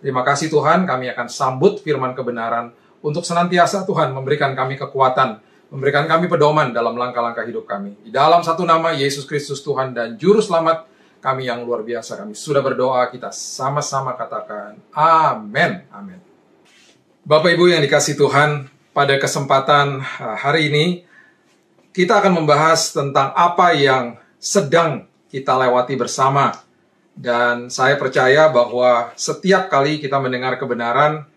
Terima kasih Tuhan, kami akan sambut firman kebenaran untuk senantiasa Tuhan memberikan kami kekuatan, memberikan kami pedoman dalam langkah-langkah hidup kami. Di dalam satu nama Yesus Kristus Tuhan dan Juru Selamat kami yang luar biasa, kami sudah berdoa, kita sama-sama katakan, Amin, Amin. Bapak Ibu yang dikasih Tuhan, pada kesempatan eh, hari ini, kita akan membahas tentang apa yang sedang kita lewati bersama dan saya percaya bahwa setiap kali kita mendengar kebenaran,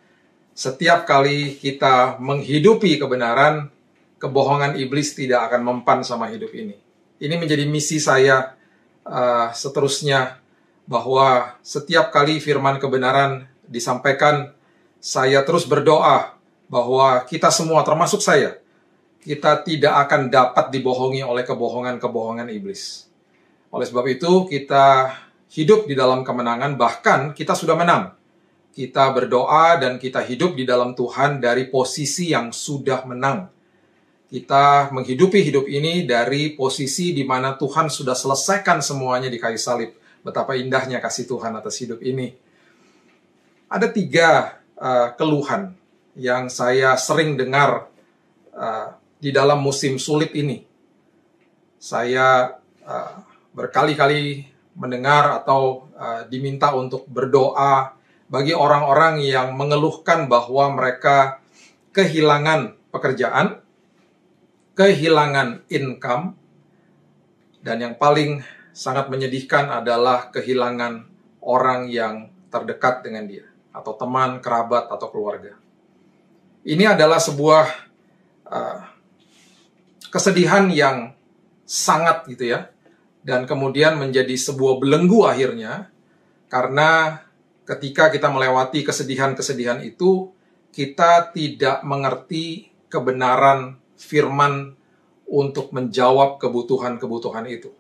setiap kali kita menghidupi kebenaran, kebohongan iblis tidak akan mempan sama hidup ini. Ini menjadi misi saya uh, seterusnya bahwa setiap kali firman kebenaran disampaikan, saya terus berdoa bahwa kita semua termasuk saya, kita tidak akan dapat dibohongi oleh kebohongan-kebohongan iblis. Oleh sebab itu, kita hidup di dalam kemenangan, bahkan kita sudah menang. Kita berdoa dan kita hidup di dalam Tuhan dari posisi yang sudah menang. Kita menghidupi hidup ini dari posisi di mana Tuhan sudah selesaikan semuanya di kayu salib. Betapa indahnya kasih Tuhan atas hidup ini. Ada tiga uh, keluhan yang saya sering dengar uh, di dalam musim sulit ini. Saya uh, berkali-kali mendengar atau uh, diminta untuk berdoa bagi orang-orang yang mengeluhkan bahwa mereka kehilangan pekerjaan, kehilangan income, dan yang paling sangat menyedihkan adalah kehilangan orang yang terdekat dengan dia, atau teman, kerabat, atau keluarga. Ini adalah sebuah uh, kesedihan yang sangat gitu ya, dan kemudian menjadi sebuah belenggu akhirnya karena ketika kita melewati kesedihan-kesedihan itu kita tidak mengerti kebenaran firman untuk menjawab kebutuhan-kebutuhan itu.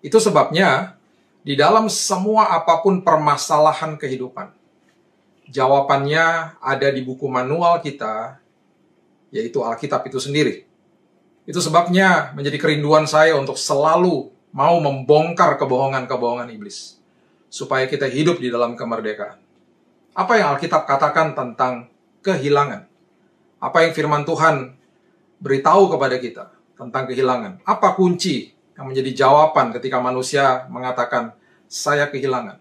Itu sebabnya di dalam semua apapun permasalahan kehidupan jawabannya ada di buku manual kita yaitu Alkitab itu sendiri. Itu sebabnya menjadi kerinduan saya untuk selalu mau membongkar kebohongan-kebohongan iblis supaya kita hidup di dalam kemerdekaan. Apa yang Alkitab katakan tentang kehilangan? Apa yang firman Tuhan beritahu kepada kita tentang kehilangan? Apa kunci yang menjadi jawaban ketika manusia mengatakan saya kehilangan?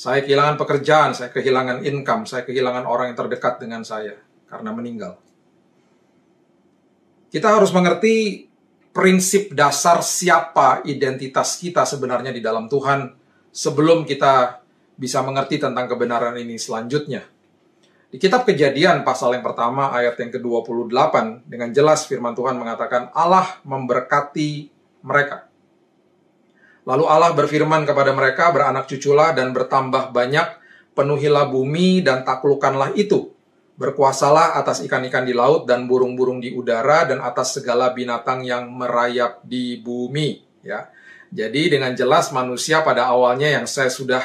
Saya kehilangan pekerjaan, saya kehilangan income, saya kehilangan orang yang terdekat dengan saya karena meninggal. Kita harus mengerti prinsip dasar siapa identitas kita sebenarnya di dalam Tuhan sebelum kita bisa mengerti tentang kebenaran ini selanjutnya. Di kitab kejadian pasal yang pertama ayat yang ke-28 dengan jelas firman Tuhan mengatakan Allah memberkati mereka. Lalu Allah berfirman kepada mereka beranak cuculah dan bertambah banyak, penuhilah bumi dan taklukkanlah itu. Berkuasalah atas ikan-ikan di laut dan burung-burung di udara dan atas segala binatang yang merayap di bumi, ya. Jadi dengan jelas manusia pada awalnya yang saya sudah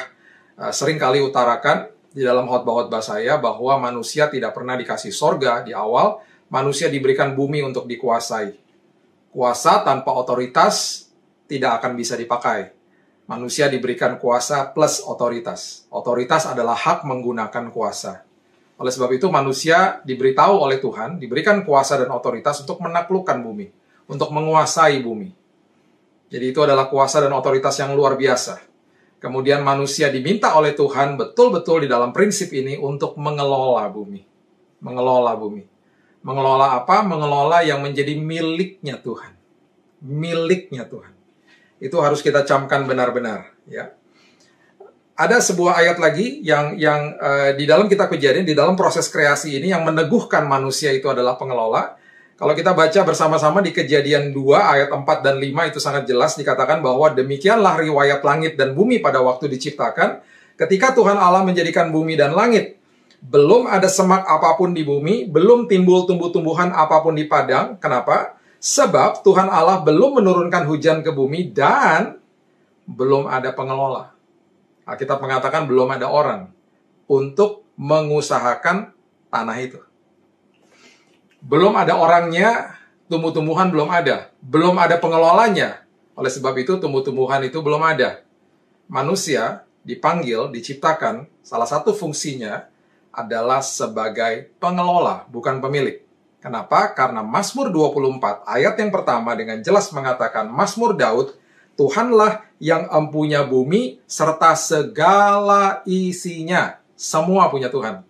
uh, eh, sering kali utarakan di dalam khotbah-khotbah saya bahwa manusia tidak pernah dikasih sorga di awal, manusia diberikan bumi untuk dikuasai. Kuasa tanpa otoritas tidak akan bisa dipakai. Manusia diberikan kuasa plus otoritas. Otoritas adalah hak menggunakan kuasa oleh sebab itu manusia diberitahu oleh Tuhan, diberikan kuasa dan otoritas untuk menaklukkan bumi, untuk menguasai bumi. Jadi itu adalah kuasa dan otoritas yang luar biasa. Kemudian manusia diminta oleh Tuhan betul-betul di dalam prinsip ini untuk mengelola bumi. Mengelola bumi. Mengelola apa? Mengelola yang menjadi miliknya Tuhan. Miliknya Tuhan. Itu harus kita camkan benar-benar, ya ada sebuah ayat lagi yang yang uh, di dalam kita kejadian di dalam proses kreasi ini yang meneguhkan manusia itu adalah pengelola. Kalau kita baca bersama-sama di kejadian 2 ayat 4 dan 5 itu sangat jelas dikatakan bahwa demikianlah riwayat langit dan bumi pada waktu diciptakan ketika Tuhan Allah menjadikan bumi dan langit. Belum ada semak apapun di bumi, belum timbul tumbuh-tumbuhan apapun di padang. Kenapa? Sebab Tuhan Allah belum menurunkan hujan ke bumi dan belum ada pengelola. Alkitab mengatakan belum ada orang untuk mengusahakan tanah itu. Belum ada orangnya, tumbuh-tumbuhan belum ada. Belum ada pengelolanya. Oleh sebab itu tumbuh-tumbuhan itu belum ada. Manusia dipanggil, diciptakan, salah satu fungsinya adalah sebagai pengelola, bukan pemilik. Kenapa? Karena Masmur 24 ayat yang pertama dengan jelas mengatakan Masmur Daud Tuhanlah yang empunya bumi serta segala isinya. Semua punya Tuhan.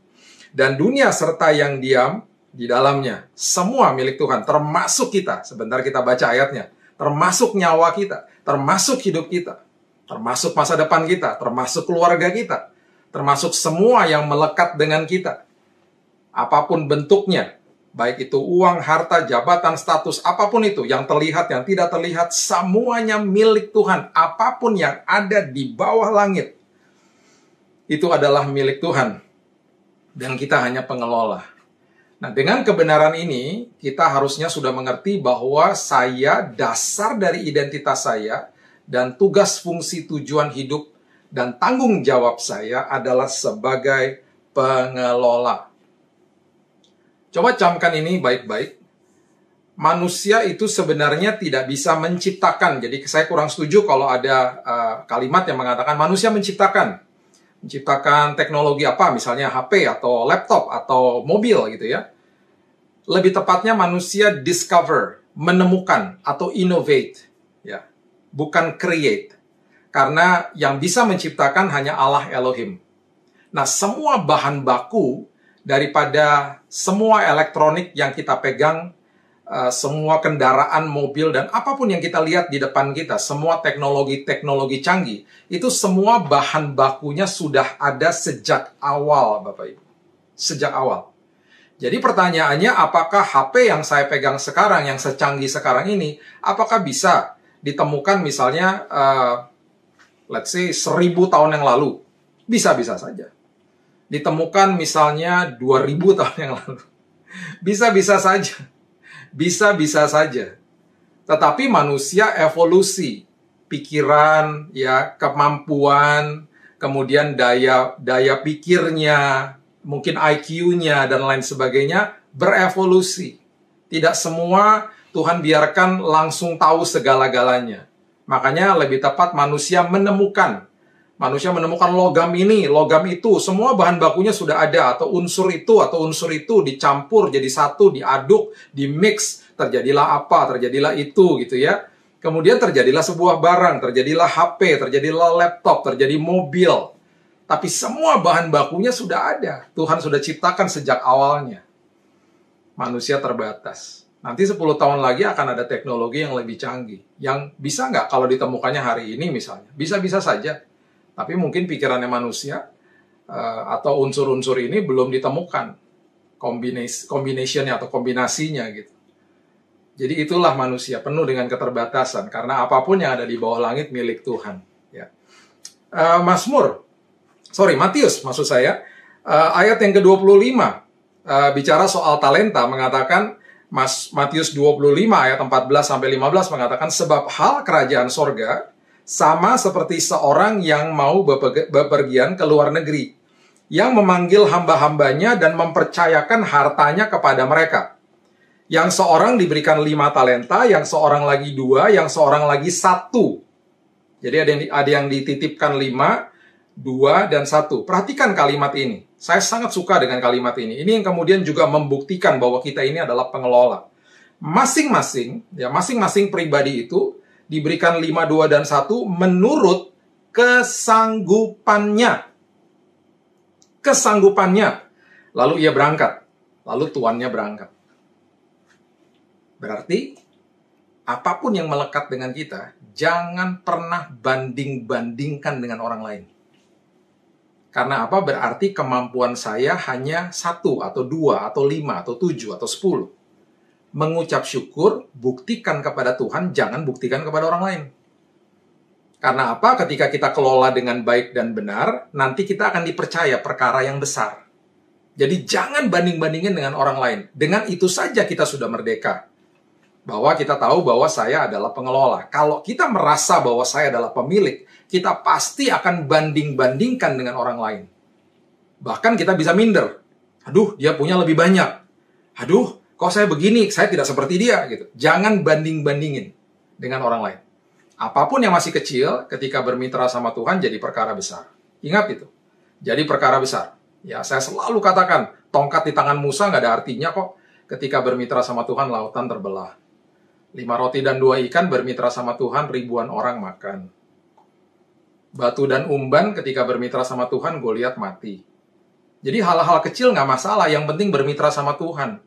Dan dunia serta yang diam di dalamnya. Semua milik Tuhan, termasuk kita. Sebentar kita baca ayatnya. Termasuk nyawa kita, termasuk hidup kita, termasuk masa depan kita, termasuk keluarga kita, termasuk semua yang melekat dengan kita. Apapun bentuknya, baik itu uang, harta, jabatan, status, apapun itu, yang terlihat, yang tidak terlihat, semuanya milik Tuhan. Apapun yang ada di bawah langit, itu adalah milik Tuhan. Dan kita hanya pengelola. Nah, dengan kebenaran ini, kita harusnya sudah mengerti bahwa saya, dasar dari identitas saya, dan tugas fungsi tujuan hidup dan tanggung jawab saya adalah sebagai pengelola. Coba camkan ini baik-baik. Manusia itu sebenarnya tidak bisa menciptakan. Jadi saya kurang setuju kalau ada uh, kalimat yang mengatakan manusia menciptakan. Menciptakan teknologi apa, misalnya HP atau laptop atau mobil gitu ya. Lebih tepatnya manusia discover, menemukan atau innovate ya. Bukan create. Karena yang bisa menciptakan hanya Allah Elohim. Nah, semua bahan baku daripada semua elektronik yang kita pegang, eh, semua kendaraan, mobil, dan apapun yang kita lihat di depan kita, semua teknologi-teknologi canggih, itu semua bahan bakunya sudah ada sejak awal, Bapak Ibu. Sejak awal. Jadi pertanyaannya, apakah HP yang saya pegang sekarang, yang secanggih sekarang ini, apakah bisa ditemukan misalnya, uh, let's say, seribu tahun yang lalu? Bisa-bisa saja ditemukan misalnya 2000 tahun yang lalu. Bisa-bisa saja. Bisa-bisa saja. Tetapi manusia evolusi, pikiran, ya, kemampuan, kemudian daya daya pikirnya, mungkin IQ-nya dan lain sebagainya berevolusi. Tidak semua Tuhan biarkan langsung tahu segala-galanya. Makanya lebih tepat manusia menemukan Manusia menemukan logam ini, logam itu, semua bahan bakunya sudah ada atau unsur itu atau unsur itu dicampur jadi satu, diaduk, di mix, terjadilah apa, terjadilah itu gitu ya. Kemudian terjadilah sebuah barang, terjadilah HP, terjadilah laptop, terjadi mobil. Tapi semua bahan bakunya sudah ada. Tuhan sudah ciptakan sejak awalnya. Manusia terbatas. Nanti 10 tahun lagi akan ada teknologi yang lebih canggih. Yang bisa nggak kalau ditemukannya hari ini misalnya? Bisa-bisa saja tapi mungkin pikirannya manusia uh, atau unsur-unsur ini belum ditemukan kombinasi combinationnya atau kombinasinya gitu. Jadi itulah manusia penuh dengan keterbatasan karena apapun yang ada di bawah langit milik Tuhan. Ya. Uh, eh, Masmur, sorry Matius maksud saya uh, ayat yang ke 25 uh, bicara soal talenta mengatakan Mas Matius 25 ayat 14 sampai 15 mengatakan sebab hal kerajaan sorga sama seperti seorang yang mau bepergian ke luar negeri, yang memanggil hamba-hambanya dan mempercayakan hartanya kepada mereka. Yang seorang diberikan lima talenta, yang seorang lagi dua, yang seorang lagi satu. Jadi ada yang, ada yang dititipkan lima, dua, dan satu. Perhatikan kalimat ini. Saya sangat suka dengan kalimat ini. Ini yang kemudian juga membuktikan bahwa kita ini adalah pengelola. Masing-masing, ya masing-masing pribadi itu diberikan 5, 2, dan 1 menurut kesanggupannya. Kesanggupannya. Lalu ia berangkat. Lalu tuannya berangkat. Berarti, apapun yang melekat dengan kita, jangan pernah banding-bandingkan dengan orang lain. Karena apa? Berarti kemampuan saya hanya satu atau dua atau lima atau tujuh atau sepuluh mengucap syukur, buktikan kepada Tuhan, jangan buktikan kepada orang lain. Karena apa? Ketika kita kelola dengan baik dan benar, nanti kita akan dipercaya perkara yang besar. Jadi jangan banding-bandingin dengan orang lain. Dengan itu saja kita sudah merdeka. Bahwa kita tahu bahwa saya adalah pengelola. Kalau kita merasa bahwa saya adalah pemilik, kita pasti akan banding-bandingkan dengan orang lain. Bahkan kita bisa minder. Aduh, dia punya lebih banyak. Aduh, kok saya begini, saya tidak seperti dia gitu. Jangan banding-bandingin dengan orang lain. Apapun yang masih kecil ketika bermitra sama Tuhan jadi perkara besar. Ingat itu. Jadi perkara besar. Ya, saya selalu katakan, tongkat di tangan Musa nggak ada artinya kok ketika bermitra sama Tuhan lautan terbelah. Lima roti dan dua ikan bermitra sama Tuhan ribuan orang makan. Batu dan umban ketika bermitra sama Tuhan Goliat mati. Jadi hal-hal kecil nggak masalah, yang penting bermitra sama Tuhan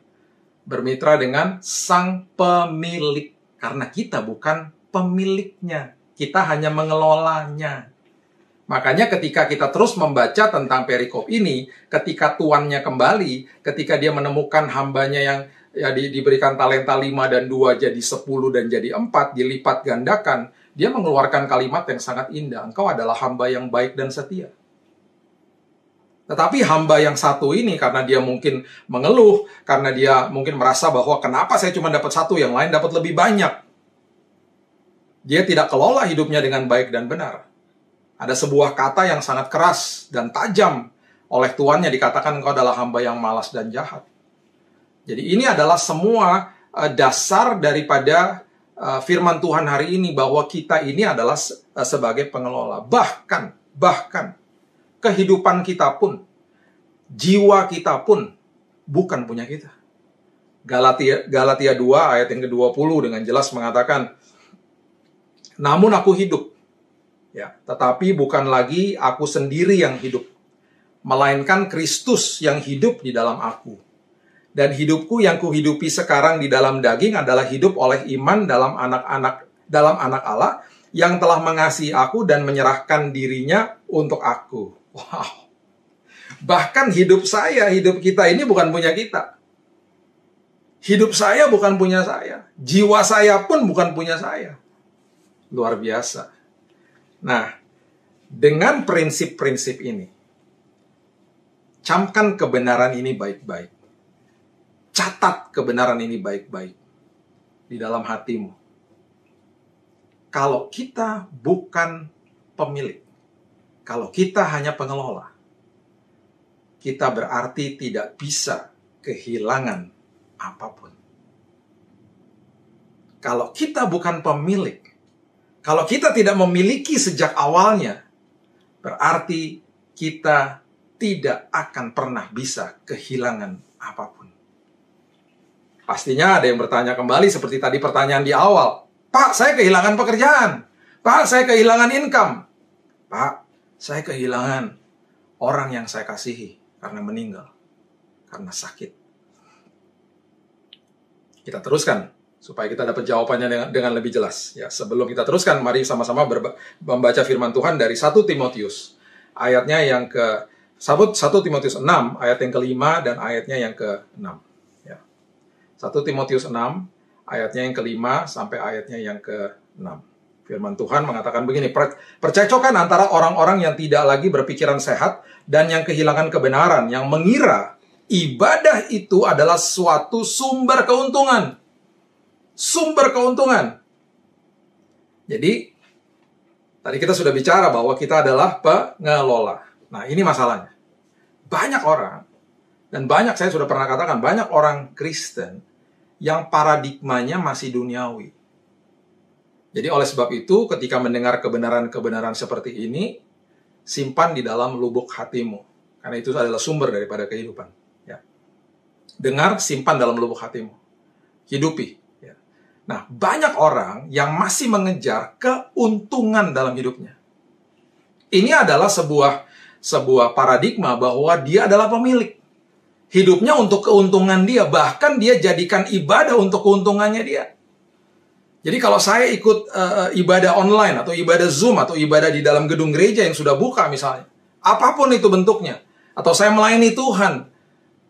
bermitra dengan sang pemilik karena kita bukan pemiliknya. Kita hanya mengelolanya. Makanya ketika kita terus membaca tentang perikop ini, ketika tuannya kembali, ketika dia menemukan hambanya yang ya di, diberikan talenta 5 dan 2 jadi 10 dan jadi 4 dilipat gandakan, dia mengeluarkan kalimat yang sangat indah, engkau adalah hamba yang baik dan setia. Tetapi hamba yang satu ini karena dia mungkin mengeluh, karena dia mungkin merasa bahwa kenapa saya cuma dapat satu, yang lain dapat lebih banyak. Dia tidak kelola hidupnya dengan baik dan benar. Ada sebuah kata yang sangat keras dan tajam oleh tuannya dikatakan engkau adalah hamba yang malas dan jahat. Jadi ini adalah semua eh, dasar daripada eh, firman Tuhan hari ini bahwa kita ini adalah eh, sebagai pengelola. Bahkan bahkan kehidupan kita pun, jiwa kita pun bukan punya kita. Galatia, Galatia 2 ayat yang ke-20 dengan jelas mengatakan, Namun aku hidup, ya, tetapi bukan lagi aku sendiri yang hidup, melainkan Kristus yang hidup di dalam aku. Dan hidupku yang kuhidupi sekarang di dalam daging adalah hidup oleh iman dalam anak-anak dalam anak Allah yang telah mengasihi aku dan menyerahkan dirinya untuk aku. Wow. Bahkan hidup saya, hidup kita ini bukan punya kita. Hidup saya bukan punya saya. Jiwa saya pun bukan punya saya. Luar biasa. Nah, dengan prinsip-prinsip ini, camkan kebenaran ini baik-baik. Catat kebenaran ini baik-baik di dalam hatimu kalau kita bukan pemilik, kalau kita hanya pengelola, kita berarti tidak bisa kehilangan apapun. Kalau kita bukan pemilik, kalau kita tidak memiliki sejak awalnya, berarti kita tidak akan pernah bisa kehilangan apapun. Pastinya ada yang bertanya kembali seperti tadi pertanyaan di awal. Pak, saya kehilangan pekerjaan. Pak, saya kehilangan income. Pak, saya kehilangan orang yang saya kasihi karena meninggal, karena sakit. Kita teruskan supaya kita dapat jawabannya dengan, lebih jelas. Ya, sebelum kita teruskan, mari sama-sama membaca firman Tuhan dari 1 Timotius ayatnya yang ke 1 Timotius 6 ayat yang kelima dan ayatnya yang ke-6. Ya. 1 Timotius 6 ayatnya yang kelima sampai ayatnya yang keenam. Firman Tuhan mengatakan begini, percecokan antara orang-orang yang tidak lagi berpikiran sehat dan yang kehilangan kebenaran, yang mengira ibadah itu adalah suatu sumber keuntungan. Sumber keuntungan. Jadi, tadi kita sudah bicara bahwa kita adalah pengelola. Nah, ini masalahnya. Banyak orang, dan banyak saya sudah pernah katakan, banyak orang Kristen yang paradigmanya masih duniawi. Jadi oleh sebab itu ketika mendengar kebenaran-kebenaran seperti ini, simpan di dalam lubuk hatimu. Karena itu adalah sumber daripada kehidupan. Ya. Dengar, simpan dalam lubuk hatimu. Hidupi. Ya. Nah, banyak orang yang masih mengejar keuntungan dalam hidupnya. Ini adalah sebuah sebuah paradigma bahwa dia adalah pemilik hidupnya untuk keuntungan dia, bahkan dia jadikan ibadah untuk keuntungannya dia. Jadi kalau saya ikut uh, ibadah online atau ibadah Zoom atau ibadah di dalam gedung gereja yang sudah buka misalnya, apapun itu bentuknya, atau saya melayani Tuhan,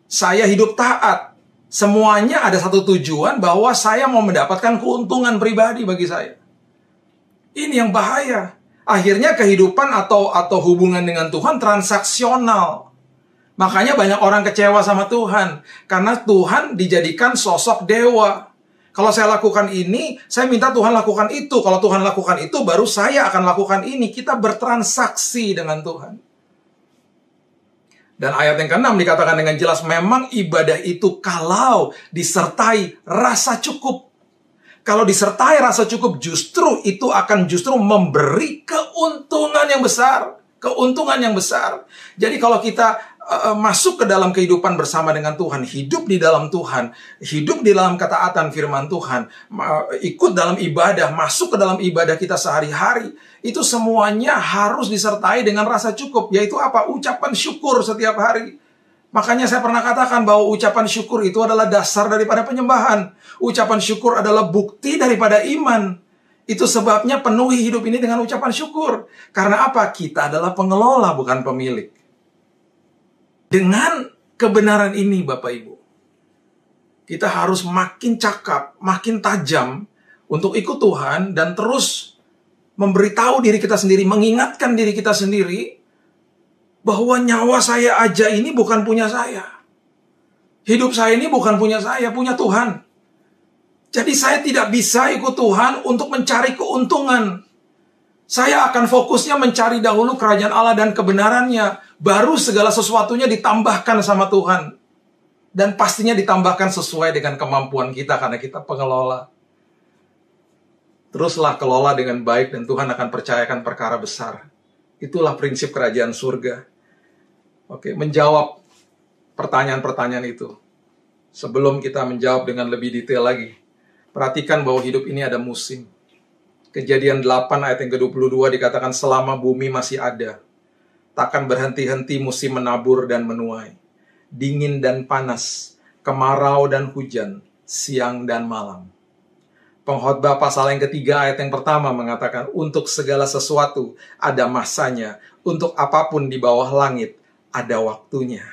saya hidup taat, semuanya ada satu tujuan bahwa saya mau mendapatkan keuntungan pribadi bagi saya. Ini yang bahaya. Akhirnya kehidupan atau atau hubungan dengan Tuhan transaksional. Makanya banyak orang kecewa sama Tuhan karena Tuhan dijadikan sosok dewa. Kalau saya lakukan ini, saya minta Tuhan lakukan itu. Kalau Tuhan lakukan itu, baru saya akan lakukan ini. Kita bertransaksi dengan Tuhan. Dan ayat yang ke-6 dikatakan dengan jelas, memang ibadah itu kalau disertai rasa cukup. Kalau disertai rasa cukup, justru itu akan justru memberi keuntungan yang besar. Keuntungan yang besar. Jadi kalau kita Eh, eh, masuk ke dalam kehidupan bersama dengan Tuhan, hidup di dalam Tuhan, hidup di dalam ketaatan firman Tuhan, ikut dalam ibadah, masuk ke dalam ibadah kita sehari-hari, itu semuanya harus disertai dengan rasa cukup, yaitu apa? Ucapan syukur setiap hari. Makanya saya pernah katakan bahwa ucapan syukur itu adalah dasar daripada penyembahan. Ucapan syukur adalah bukti daripada iman. Itu sebabnya penuhi hidup ini dengan ucapan syukur. Karena apa? Kita adalah pengelola bukan pemilik. Dengan kebenaran ini Bapak Ibu, kita harus makin cakap, makin tajam untuk ikut Tuhan dan terus memberitahu diri kita sendiri, mengingatkan diri kita sendiri bahwa nyawa saya aja ini bukan punya saya. Hidup saya ini bukan punya saya, punya Tuhan. Jadi saya tidak bisa ikut Tuhan untuk mencari keuntungan. Saya akan fokusnya mencari dahulu kerajaan Allah dan kebenarannya baru segala sesuatunya ditambahkan sama Tuhan. Dan pastinya ditambahkan sesuai dengan kemampuan kita karena kita pengelola. Teruslah kelola dengan baik dan Tuhan akan percayakan perkara besar. Itulah prinsip kerajaan surga. Oke, menjawab pertanyaan-pertanyaan itu. Sebelum kita menjawab dengan lebih detail lagi, perhatikan bahwa hidup ini ada musim. Kejadian 8 ayat yang ke-22 dikatakan selama bumi masih ada, takkan berhenti-henti musim menabur dan menuai. Dingin dan panas, kemarau dan hujan, siang dan malam. Pengkhotbah pasal yang ketiga ayat yang pertama mengatakan untuk segala sesuatu ada masanya, untuk apapun di bawah langit ada waktunya.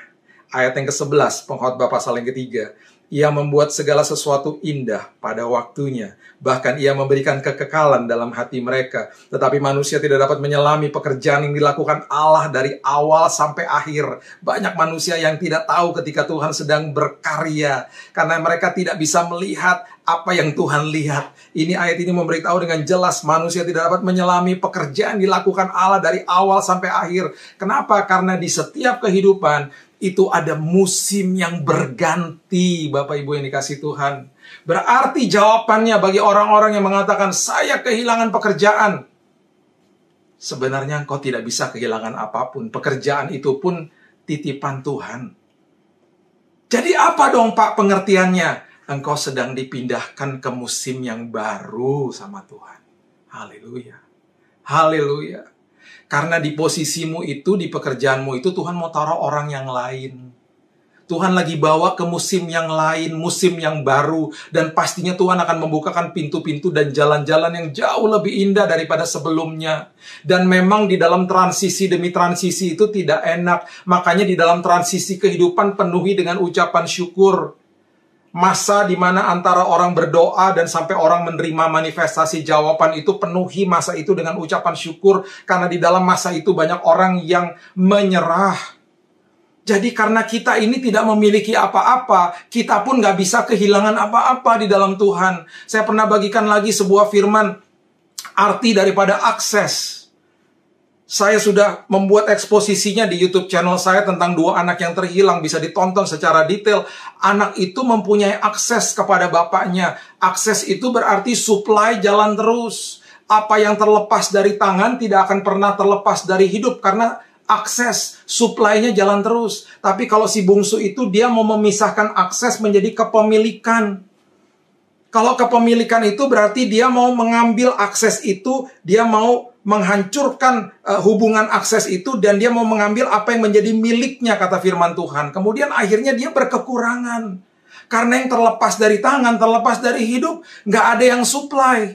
Ayat yang ke-11 pengkhotbah pasal yang ketiga ia membuat segala sesuatu indah pada waktunya. Bahkan ia memberikan kekekalan dalam hati mereka. Tetapi manusia tidak dapat menyelami pekerjaan yang dilakukan Allah dari awal sampai akhir. Banyak manusia yang tidak tahu ketika Tuhan sedang berkarya. Karena mereka tidak bisa melihat apa yang Tuhan lihat. Ini ayat ini memberitahu dengan jelas manusia tidak dapat menyelami pekerjaan yang dilakukan Allah dari awal sampai akhir. Kenapa? Karena di setiap kehidupan itu ada musim yang berganti, Bapak Ibu yang dikasih Tuhan. Berarti jawabannya bagi orang-orang yang mengatakan, "Saya kehilangan pekerjaan." Sebenarnya engkau tidak bisa kehilangan apapun. Pekerjaan itu pun titipan Tuhan. Jadi apa dong Pak pengertiannya? Engkau sedang dipindahkan ke musim yang baru sama Tuhan. Haleluya. Haleluya. Karena di posisimu itu, di pekerjaanmu itu, Tuhan mau taruh orang yang lain. Tuhan lagi bawa ke musim yang lain, musim yang baru, dan pastinya Tuhan akan membukakan pintu-pintu dan jalan-jalan yang jauh lebih indah daripada sebelumnya. Dan memang di dalam transisi demi transisi itu tidak enak, makanya di dalam transisi kehidupan penuhi dengan ucapan syukur masa di mana antara orang berdoa dan sampai orang menerima manifestasi jawaban itu penuhi masa itu dengan ucapan syukur karena di dalam masa itu banyak orang yang menyerah. Jadi karena kita ini tidak memiliki apa-apa, kita pun nggak bisa kehilangan apa-apa di dalam Tuhan. Saya pernah bagikan lagi sebuah firman arti daripada akses saya sudah membuat eksposisinya di YouTube channel saya tentang dua anak yang terhilang bisa ditonton secara detail. Anak itu mempunyai akses kepada bapaknya. Akses itu berarti supply jalan terus. Apa yang terlepas dari tangan tidak akan pernah terlepas dari hidup karena akses, suplainya jalan terus. Tapi kalau si bungsu itu dia mau memisahkan akses menjadi kepemilikan. Kalau kepemilikan itu berarti dia mau mengambil akses itu, dia mau menghancurkan uh, hubungan akses itu dan dia mau mengambil apa yang menjadi miliknya kata firman Tuhan. Kemudian akhirnya dia berkekurangan. Karena yang terlepas dari tangan, terlepas dari hidup, nggak ada yang supply.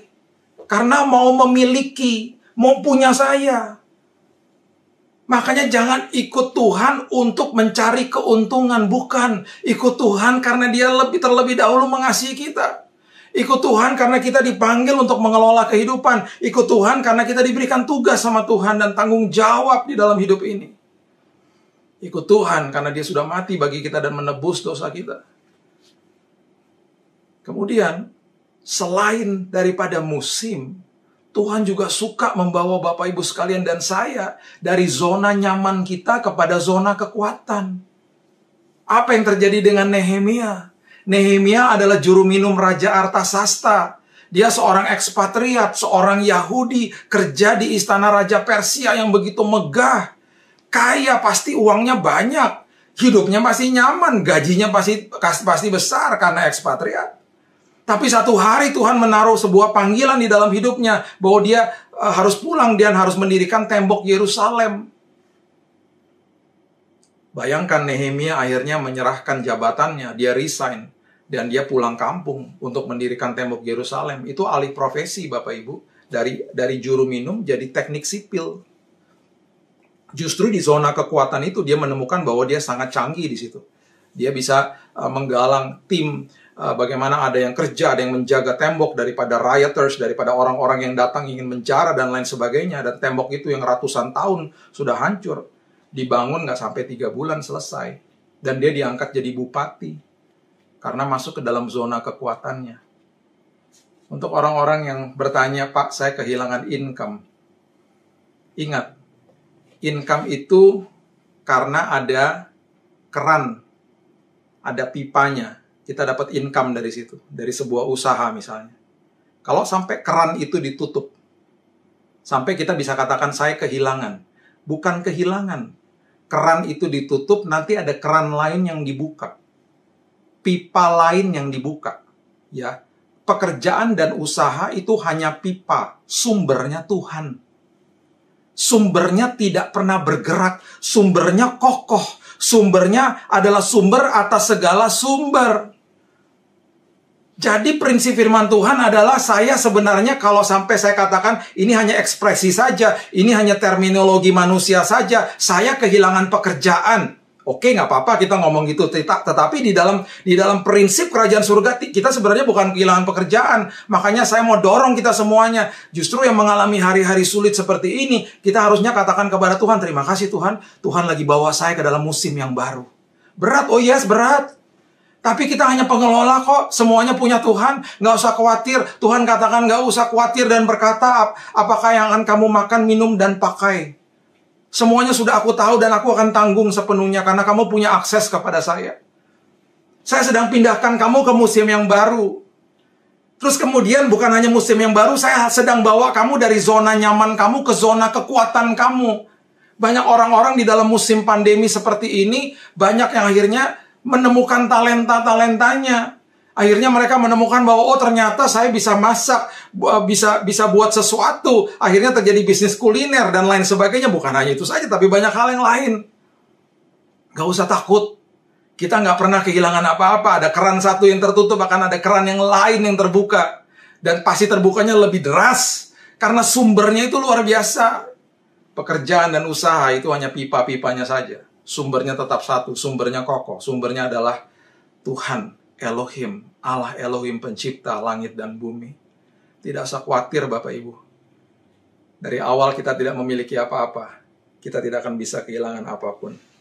Karena mau memiliki, mau punya saya. Makanya jangan ikut Tuhan untuk mencari keuntungan, bukan ikut Tuhan karena dia lebih terlebih dahulu mengasihi kita. Ikut Tuhan karena kita dipanggil untuk mengelola kehidupan. Ikut Tuhan karena kita diberikan tugas sama Tuhan dan tanggung jawab di dalam hidup ini. Ikut Tuhan karena dia sudah mati bagi kita dan menebus dosa kita. Kemudian, selain daripada musim, Tuhan juga suka membawa Bapak Ibu sekalian dan saya dari zona nyaman kita kepada zona kekuatan. Apa yang terjadi dengan Nehemia? Nehemia adalah juru minum Raja Artasasta. Dia seorang ekspatriat, seorang Yahudi, kerja di istana Raja Persia yang begitu megah. Kaya pasti uangnya banyak. Hidupnya pasti nyaman, gajinya pasti pasti besar karena ekspatriat. Tapi satu hari Tuhan menaruh sebuah panggilan di dalam hidupnya bahwa dia eh, harus pulang dan harus mendirikan tembok Yerusalem. Bayangkan Nehemia akhirnya menyerahkan jabatannya, dia resign dan dia pulang kampung untuk mendirikan tembok Yerusalem itu alih profesi Bapak Ibu dari dari juru minum jadi teknik sipil justru di zona kekuatan itu dia menemukan bahwa dia sangat canggih di situ dia bisa uh, menggalang tim eh, bagaimana ada yang kerja ada yang menjaga tembok daripada rioters daripada orang-orang yang datang ingin menjara dan lain sebagainya dan tembok itu yang ratusan tahun sudah hancur dibangun nggak sampai tiga bulan selesai dan dia diangkat jadi bupati karena masuk ke dalam zona kekuatannya. Untuk orang-orang yang bertanya, Pak, saya kehilangan income. Ingat, income itu karena ada keran, ada pipanya. Kita dapat income dari situ, dari sebuah usaha misalnya. Kalau sampai keran itu ditutup, sampai kita bisa katakan saya kehilangan. Bukan kehilangan, keran itu ditutup, nanti ada keran lain yang dibuka pipa lain yang dibuka. Ya, pekerjaan dan usaha itu hanya pipa, sumbernya Tuhan. Sumbernya tidak pernah bergerak, sumbernya kokoh, sumbernya adalah sumber atas segala sumber. Jadi prinsip firman Tuhan adalah saya sebenarnya kalau sampai saya katakan ini hanya ekspresi saja, ini hanya terminologi manusia saja, saya kehilangan pekerjaan, Oke, nggak apa-apa kita ngomong gitu. Tetapi di dalam di dalam prinsip kerajaan surga kita sebenarnya bukan kehilangan pekerjaan. Makanya saya mau dorong kita semuanya. Justru yang mengalami hari-hari sulit seperti ini, kita harusnya katakan kepada Tuhan, terima kasih Tuhan. Tuhan lagi bawa saya ke dalam musim yang baru. Berat, oh yes, berat. Tapi kita hanya pengelola kok, semuanya punya Tuhan, nggak usah khawatir. Tuhan katakan nggak usah khawatir dan berkata, apakah yang akan kamu makan, minum, dan pakai. Semuanya sudah aku tahu dan aku akan tanggung sepenuhnya karena kamu punya akses kepada saya. Saya sedang pindahkan kamu ke musim yang baru. Terus kemudian bukan hanya musim yang baru, saya sedang bawa kamu dari zona nyaman kamu ke zona kekuatan kamu. Banyak orang-orang di dalam musim pandemi seperti ini, banyak yang akhirnya menemukan talenta-talentanya. Akhirnya mereka menemukan bahwa oh ternyata saya bisa masak, eh, bisa bisa buat sesuatu. Akhirnya terjadi bisnis kuliner dan lain sebagainya. Bukan hanya itu saja, tapi banyak hal yang lain. Gak usah takut. Kita nggak pernah kehilangan apa-apa. Ada keran satu yang tertutup, bahkan ada keran yang lain yang terbuka. Dan pasti terbukanya lebih deras. Karena sumbernya itu luar biasa. Pekerjaan dan usaha itu hanya pipa-pipanya saja. Sumbernya tetap satu, sumbernya kokoh. Sumbernya adalah Tuhan Elohim, Allah Elohim pencipta langit dan bumi. Tidak usah khawatir Bapak Ibu. Dari awal kita tidak memiliki apa-apa, kita tidak akan bisa kehilangan apapun.